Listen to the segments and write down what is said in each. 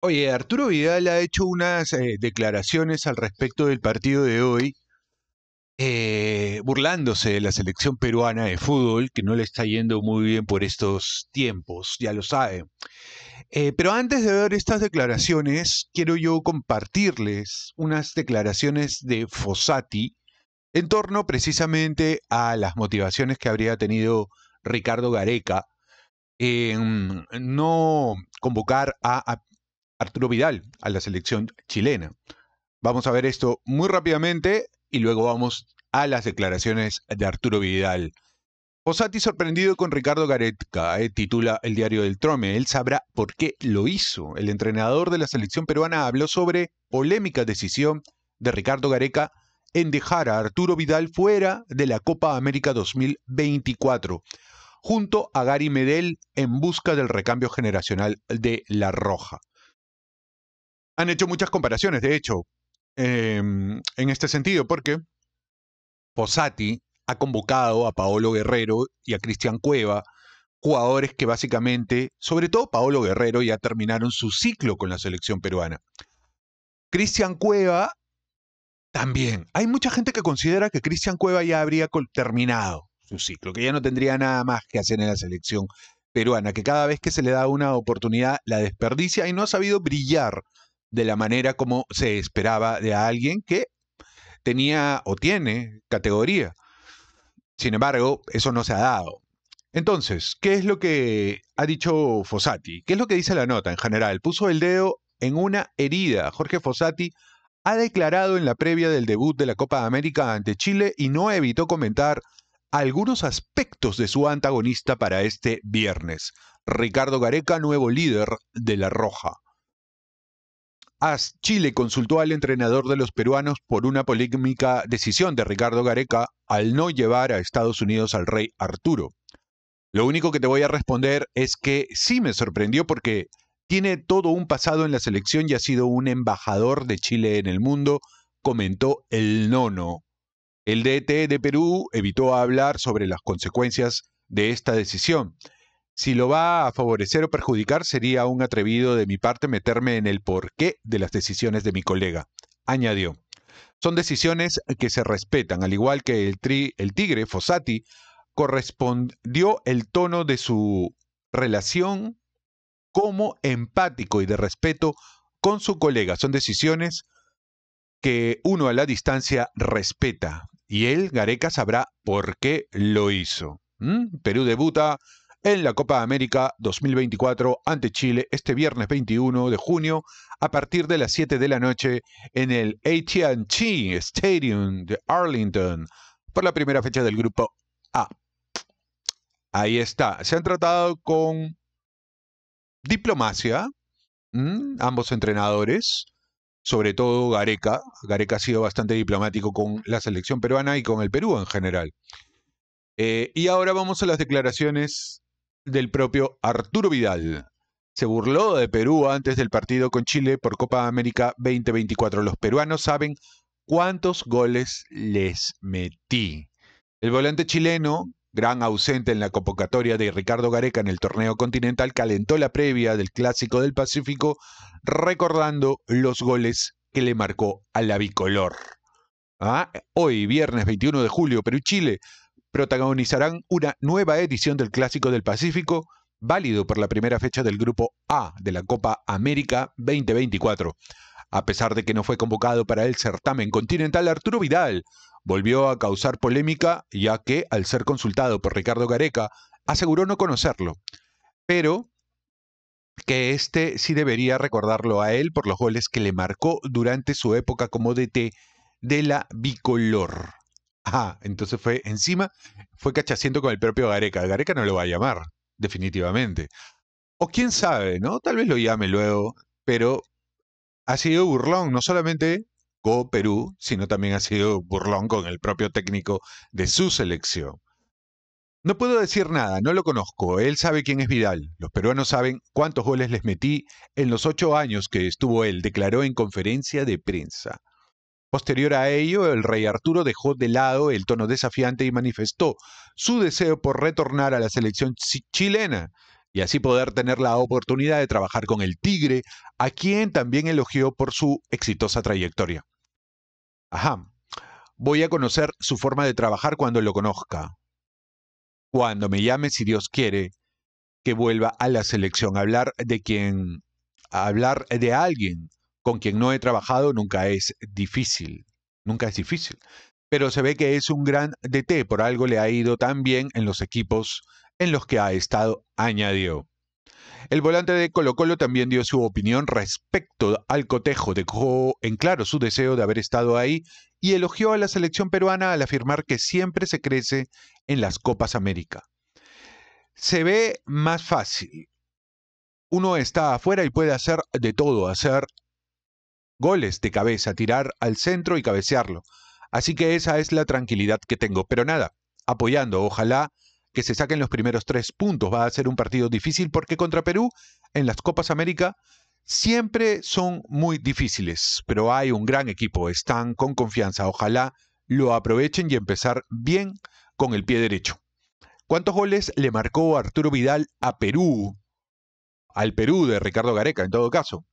Oye, Arturo Vidal ha hecho unas eh, declaraciones al respecto del partido de hoy, eh, burlándose de la selección peruana de fútbol, que no le está yendo muy bien por estos tiempos, ya lo sabe. Eh, pero antes de ver estas declaraciones, quiero yo compartirles unas declaraciones de Fossati en torno precisamente a las motivaciones que habría tenido Ricardo Gareca en no convocar a Arturo Vidal a la selección chilena. Vamos a ver esto muy rápidamente y luego vamos a las declaraciones de Arturo Vidal. Osati sorprendido con Ricardo Gareca eh, titula el diario del Trome. Él sabrá por qué lo hizo. El entrenador de la selección peruana habló sobre polémica decisión de Ricardo Gareca en dejar a Arturo Vidal fuera de la Copa América 2024, junto a Gary Medel en busca del recambio generacional de La Roja han hecho muchas comparaciones, de hecho, em, en este sentido, porque Posati ha convocado a Paolo Guerrero y a Cristian Cueva, jugadores que básicamente, sobre todo Paolo Guerrero, ya terminaron su ciclo con la selección peruana. Cristian Cueva también. Hay mucha gente que considera que Cristian Cueva ya habría terminado su ciclo, que ya no tendría nada más que hacer en la selección peruana, que cada vez que se le da una oportunidad la desperdicia y no ha sabido brillar de la manera como se esperaba de alguien que tenía o tiene categoría. Sin embargo, eso no se ha dado. Entonces, ¿qué es lo que ha dicho Fossati? ¿Qué es lo que dice la nota en general? Puso el dedo en una herida. Jorge Fossati ha declarado en la previa del debut de la Copa de América ante Chile y no evitó comentar algunos aspectos de su antagonista para este viernes, Ricardo Gareca, nuevo líder de La Roja. As Chile consultó al entrenador de los peruanos por una polémica decisión de Ricardo Gareca al no llevar a Estados Unidos al rey Arturo. Lo único que te voy a responder es que sí me sorprendió porque tiene todo un pasado en la selección y ha sido un embajador de Chile en el mundo, comentó el nono. El DT de Perú evitó hablar sobre las consecuencias de esta decisión. Si lo va a favorecer o perjudicar, sería un atrevido de mi parte meterme en el porqué de las decisiones de mi colega, añadió. Son decisiones que se respetan, al igual que el, tigre Fossati correspondió el tono de su relación como empático y de respeto con su colega. Son decisiones que uno a la distancia respeta y él, Gareca, sabrá por qué lo hizo. ¿Mm? Perú debuta en la Copa América 2024 ante Chile este viernes 21 de junio a partir de las 7 de la noche en el AT&T Stadium de Arlington por la primera fecha del grupo A. Ahí está. Se han tratado con diplomacia ambos entrenadores, sobre todo Gareca. Gareca ha sido bastante diplomático con la selección peruana y con el Perú en general. Eh, y ahora vamos a las declaraciones del propio Arturo Vidal. Se burló de Perú antes del partido con Chile por Copa América 2024. Los peruanos saben cuántos goles les metí. El volante chileno, gran ausente en la convocatoria de Ricardo Gareca en el torneo continental, calentó la previa del Clásico del Pacífico recordando los goles que le marcó a la bicolor. ¿Ah? Hoy, viernes 21 de julio, Perú-Chile protagonizarán una nueva edición del Clásico del Pacífico, válido por la primera fecha del Grupo A de la Copa América 2024. A pesar de que no fue convocado para el certamen continental, Arturo Vidal volvió a causar polémica, ya que, al ser consultado por Ricardo Gareca, aseguró no conocerlo, pero que este sí debería recordarlo a él por los goles que le marcó durante su época como DT de la bicolor. Ah, entonces fue, encima, fue cachaciento con el propio Gareca. Gareca no lo va a llamar, definitivamente. O quién sabe, ¿no? Tal vez lo llame luego, pero ha sido burlón, no solamente con Perú, sino también ha sido burlón con el propio técnico de su selección. No puedo decir nada, no lo conozco. Él sabe quién es Vidal. Los peruanos saben cuántos goles les metí en los ocho años que estuvo él, declaró en conferencia de prensa. Posterior a ello, el rey Arturo dejó de lado el tono desafiante y manifestó su deseo por retornar a la selección chilena y así poder tener la oportunidad de trabajar con el Tigre, a quien también elogió por su exitosa trayectoria. Ajá, voy a conocer su forma de trabajar cuando lo conozca. Cuando me llame, si Dios quiere, que vuelva a la selección, hablar de quien, hablar de alguien con quien no he trabajado nunca es difícil, nunca es difícil. Pero se ve que es un gran DT, por algo le ha ido tan bien en los equipos en los que ha estado, añadió. El volante de Colo Colo también dio su opinión respecto al cotejo, dejó en claro su deseo de haber estado ahí y elogió a la selección peruana al afirmar que siempre se crece en las Copas América. Se ve más fácil. Uno está afuera y puede hacer de todo, hacer goles de cabeza, tirar al centro y cabecearlo. Así que esa es la tranquilidad que tengo. Pero nada, apoyando, ojalá que se saquen los primeros tres puntos. Va a ser un partido difícil porque contra Perú en las Copas América siempre son muy difíciles, pero hay un gran equipo, están con confianza. Ojalá lo aprovechen y empezar bien con el pie derecho. ¿Cuántos goles le marcó Arturo Vidal a Perú? Al Perú de Ricardo Gareca, en todo caso.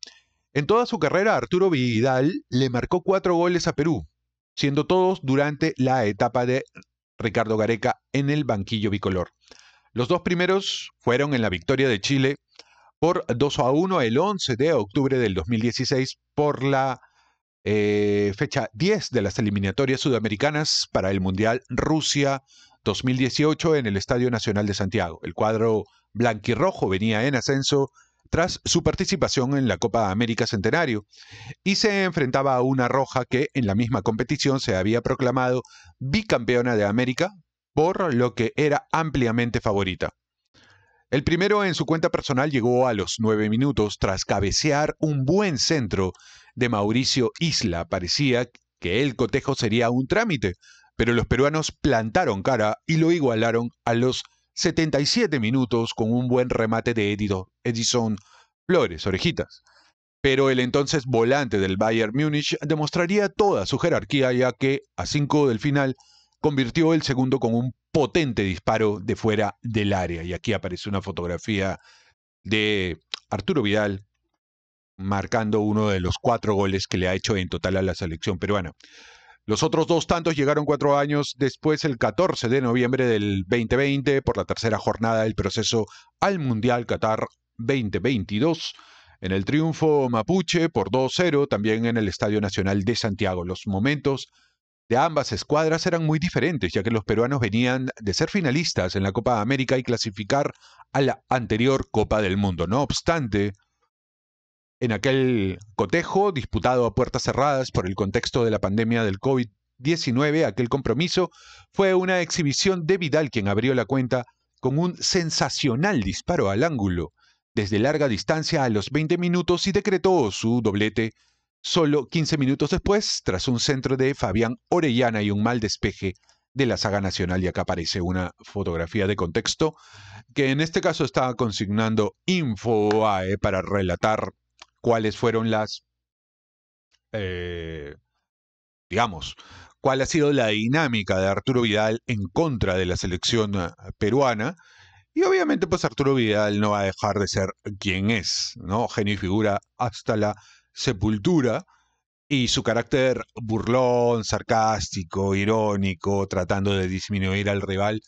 En toda su carrera, Arturo Vidal le marcó cuatro goles a Perú, siendo todos durante la etapa de Ricardo Gareca en el banquillo bicolor. Los dos primeros fueron en la victoria de Chile por 2 a 1 el 11 de octubre del 2016 por la eh, fecha 10 de las eliminatorias sudamericanas para el Mundial Rusia 2018 en el Estadio Nacional de Santiago. El cuadro blanquirrojo venía en ascenso tras su participación en la Copa América Centenario y se enfrentaba a una roja que en la misma competición se había proclamado bicampeona de América, por lo que era ampliamente favorita. El primero en su cuenta personal llegó a los nueve minutos tras cabecear un buen centro de Mauricio Isla. Parecía que el cotejo sería un trámite, pero los peruanos plantaron cara y lo igualaron a los 77 minutos con un buen remate de Edison, Flores, orejitas. Pero el entonces volante del Bayern Múnich demostraría toda su jerarquía ya que a 5 del final convirtió el segundo con un potente disparo de fuera del área. Y aquí aparece una fotografía de Arturo Vidal marcando uno de los cuatro goles que le ha hecho en total a la selección peruana. Los otros dos tantos llegaron cuatro años después, el 14 de noviembre del 2020, por la tercera jornada del proceso al Mundial Qatar 2022. En el triunfo mapuche por 2-0, también en el Estadio Nacional de Santiago. Los momentos de ambas escuadras eran muy diferentes, ya que los peruanos venían de ser finalistas en la Copa de América y clasificar a la anterior Copa del Mundo. No obstante, en aquel cotejo disputado a puertas cerradas por el contexto de la pandemia del COVID-19, aquel compromiso fue una exhibición de Vidal quien abrió la cuenta con un sensacional disparo al ángulo desde larga distancia a los 20 minutos y decretó su doblete solo 15 minutos después tras un centro de Fabián Orellana y un mal despeje de la saga nacional y acá aparece una fotografía de contexto que en este caso está consignando InfoAE para relatar cuáles fueron las, eh, digamos, cuál ha sido la dinámica de Arturo Vidal en contra de la selección eh, peruana. Y obviamente, pues Arturo Vidal no va a dejar de ser quien es, ¿no? Genio y figura hasta la sepultura. Y su carácter burlón, sarcástico, irónico, tratando de disminuir al rival,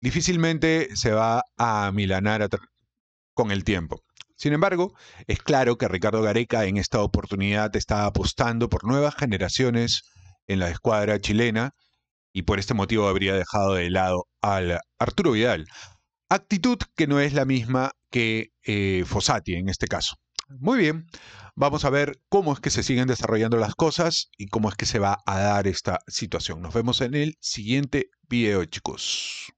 difícilmente se va a milanar con el tiempo. Sin embargo, es claro que Ricardo Gareca en esta oportunidad está apostando por nuevas generaciones en la escuadra chilena y por este motivo habría dejado de lado al Arturo Vidal. Actitud que no es la misma que eh, Fossati en este caso. Muy bien, vamos a ver cómo es que se siguen desarrollando las cosas y cómo es que se va a dar esta situación. Nos vemos en el siguiente video, chicos.